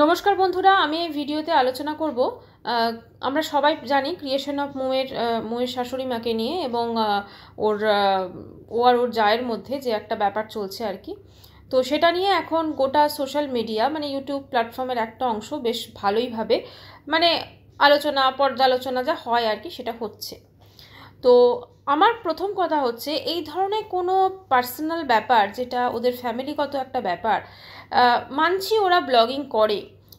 নমস্কার বন্ধুরা আমি এই ভিডিওতে আলোচনা করব আমরা সবাই জানি ক্রিয়েশন অফ মোয়ের মোয়ের শাশুড়ি মাকে নিয়ে এবং ওর ও আর ওর জায়ের মধ্যে যে একটা ব্যাপার চলছে আর কি তো সেটা নিয়ে এখন গোটা সোশ্যাল মিডিয়া মানে ইউটিউব প্ল্যাটফর্মের একটা অংশ বেশ ভালোইভাবে মানে আলোচনা পর্যালোচনা যা হয় আর কি সেটা হচ্ছে তো আমার প্রথম কথা হচ্ছে এই ধরনের কোনো পার্সোনাল ব্যাপার যেটা ওদের ফ্যামিলিগত একটা ব্যাপার মানছি ওরা ব্লগিং করে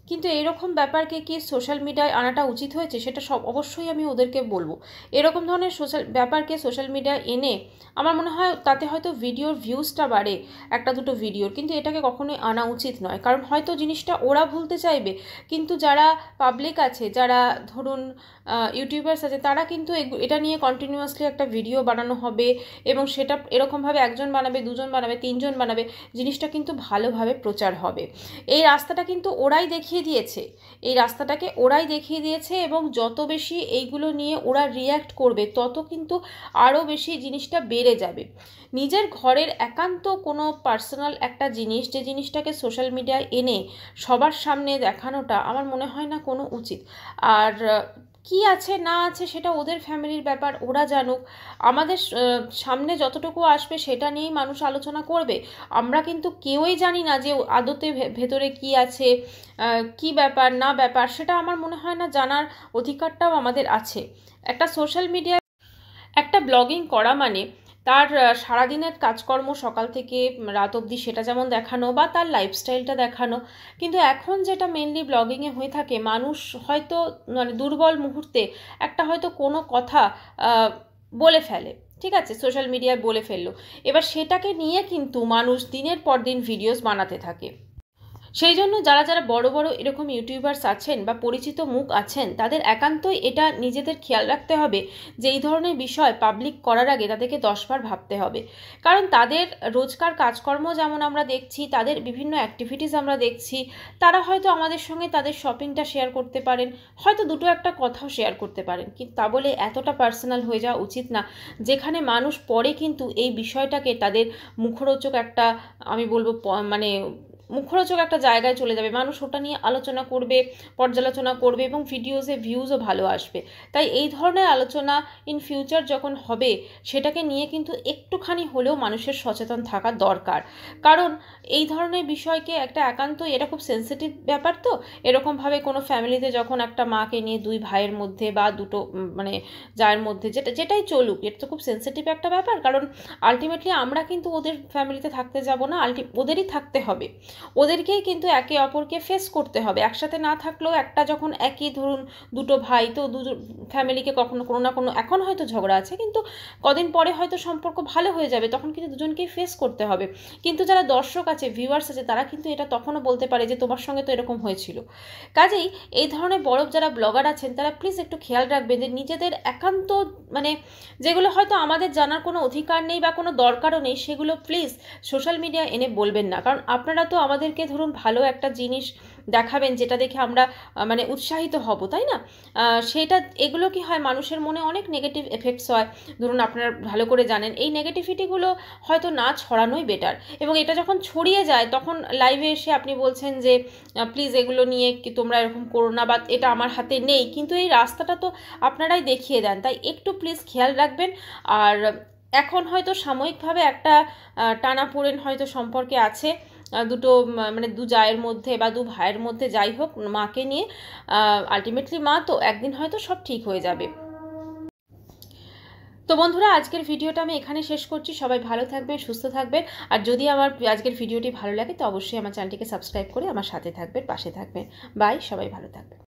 কিন্তু এরকম ব্যাপারকে কি সোশ্যাল মিডিয়ায় আনাটা উচিত হয়েছে সেটা সব অবশ্যই আমি ওদেরকে বলবো এরকম ধরনের সোশ্যাল ব্যাপারকে সোশ্যাল মিডিয়ায় এনে আমার মনে হয় তাতে হয়তো ভিডিওর ভিউজটা বাড়ে একটা দুটো ভিডিওর কিন্তু এটাকে কখনোই আনা উচিত নয় কারণ হয়তো জিনিসটা ওরা ভুলতে চাইবে কিন্তু যারা পাবলিক আছে যারা ধরুন ইউটিউবার্স আছে তারা কিন্তু এটা নিয়ে কন্টিনিউয়াসলি একটা ভিডিও বানানো হবে এবং সেটা এরকমভাবে একজন বানাবে দুজন বানাবে তিনজন বানাবে জিনিসটা কিন্তু ভালোভাবে প্রচার হবে এই রাস্তাটা কিন্তু ওরাই দেখিয়ে দিয়েছে এই রাস্তাটাকে ওরাই দেখিয়ে দিয়েছে এবং যত বেশি এইগুলো নিয়ে ওরা রিয়্যাক্ট করবে তত কিন্তু আরও বেশি জিনিসটা বেড়ে যাবে নিজের ঘরের একান্ত কোনো পার্সোনাল একটা জিনিস যে জিনিসটাকে সোশ্যাল মিডিয়ায় এনে সবার সামনে দেখানোটা আমার মনে হয় না কোনো উচিত আর কি আছে না আছে সেটা ওদের ফ্যামিলির ব্যাপার ওরা জানুক আমাদের সামনে যতটুকু আসবে সেটা নিয়েই মানুষ আলোচনা করবে আমরা কিন্তু কেউই জানি না যে আদতে ভেতরে কি আছে কি ব্যাপার না ব্যাপার সেটা আমার মনে হয় না জানার অধিকারটাও আমাদের আছে একটা সোশ্যাল মিডিয়া একটা ব্লগিং করা মানে তার সারাদিনের কাজকর্ম সকাল থেকে রাত অবধি সেটা যেমন দেখানো বা তার লাইফস্টাইলটা দেখানো কিন্তু এখন যেটা মেনলি ব্লগিংয়ে হয়ে থাকে মানুষ হয়তো মানে দুর্বল মুহূর্তে একটা হয়তো কোনো কথা বলে ফেলে ঠিক আছে সোশ্যাল মিডিয়ায় বলে ফেললো এবার সেটাকে নিয়ে কিন্তু মানুষ দিনের পর দিন ভিডিওস বানাতে থাকে সেই জন্য যারা যারা বড় বড় এরকম ইউটিউবার্স আছেন বা পরিচিত মুখ আছেন তাদের একান্তই এটা নিজেদের খেয়াল রাখতে হবে যে এই ধরনের বিষয় পাবলিক করার আগে তাদেরকে দশবার ভাবতে হবে কারণ তাদের রোজকার কাজকর্ম যেমন আমরা দেখছি তাদের বিভিন্ন অ্যাক্টিভিটিস আমরা দেখছি তারা হয়তো আমাদের সঙ্গে তাদের শপিংটা শেয়ার করতে পারেন হয়তো দুটো একটা কথাও শেয়ার করতে পারেন কিন্তু তা বলে এতটা পার্সোনাল হয়ে যাওয়া উচিত না যেখানে মানুষ পরে কিন্তু এই বিষয়টাকে তাদের মুখরোচক একটা আমি বলবো মানে মুখরোচক একটা জায়গায় চলে যাবে মানুষ ওটা নিয়ে আলোচনা করবে পর্যালোচনা করবে এবং ভিডিওসে ভিউজও ভালো আসবে তাই এই ধরনের আলোচনা ইন ফিউচার যখন হবে সেটাকে নিয়ে কিন্তু একটুখানি হলেও মানুষের সচেতন থাকা দরকার কারণ এই ধরনের বিষয়কে একটা একান্ত এটা খুব সেন্সিটিভ ব্যাপার তো এরকমভাবে কোনো ফ্যামিলিতে যখন একটা মাকে নিয়ে দুই ভাইয়ের মধ্যে বা দুটো মানে যার মধ্যে যেটা যেটাই চলুক এটা তো খুব সেন্সিটিভ একটা ব্যাপার কারণ আলটিমেটলি আমরা কিন্তু ওদের ফ্যামিলিতে থাকতে যাব না আলটি ওদেরই থাকতে হবে ওদেরকেই কিন্তু একে অপরকে ফেস করতে হবে একসাথে না থাকলেও একটা যখন একই ধরুন দুটো ভাই তো দু ফ্যামিলিকে কখনো কোনো না কোনো এখন হয়তো ঝগড়া আছে কিন্তু কদিন পরে হয়তো সম্পর্ক ভালো হয়ে যাবে তখন কিন্তু দুজনকেই ফেস করতে হবে কিন্তু যারা দর্শক আছে ভিউয়ার্স আছে তারা কিন্তু এটা তখনও বলতে পারে যে তোমার সঙ্গে তো এরকম হয়েছিল কাজেই এই ধরনের বড় যারা ব্লগার আছেন তারা প্লিজ একটু খেয়াল রাখবেন যে নিজেদের একান্ত মানে যেগুলো হয়তো আমাদের জানার কোনো অধিকার নেই বা কোনো দরকারও নেই সেগুলো প্লিজ সোশ্যাল মিডিয়া এনে বলবেন না কারণ আপনারা তো আমাদেরকে ধরুন ভালো একটা জিনিস দেখাবেন যেটা দেখে আমরা মানে উৎসাহিত হব তাই না সেটা এগুলো কি হয় মানুষের মনে অনেক নেগেটিভ এফেক্টস হয় ধরুন আপনারা ভালো করে জানেন এই নেগেটিভিটিগুলো হয়তো না ছড়ানোই বেটার এবং এটা যখন ছড়িয়ে যায় তখন লাইভে এসে আপনি বলছেন যে প্লিজ এগুলো নিয়ে কি তোমরা এরকম করো না বা এটা আমার হাতে নেই কিন্তু এই রাস্তাটা তো আপনারাই দেখিয়ে দেন তাই একটু প্লিজ খেয়াল রাখবেন আর এখন হয়তো সাময়িকভাবে একটা টানাপোড়েন হয়তো সম্পর্কে আছে দুটো মানে দু জায়ের মধ্যে বা দু ভাইয়ের মধ্যে যাই হোক মাকে নিয়ে আলটিমেটলি মা তো একদিন হয়তো সব ঠিক হয়ে যাবে তো বন্ধুরা আজকের ভিডিওটা আমি এখানে শেষ করছি সবাই ভালো থাকবেন সুস্থ থাকবেন আর যদি আমার আজকের ভিডিওটি ভালো লাগে তো অবশ্যই আমার চ্যানেলটিকে সাবস্ক্রাইব করে আমার সাথে থাকবেন পাশে থাকবেন বাই সবাই ভালো থাকবেন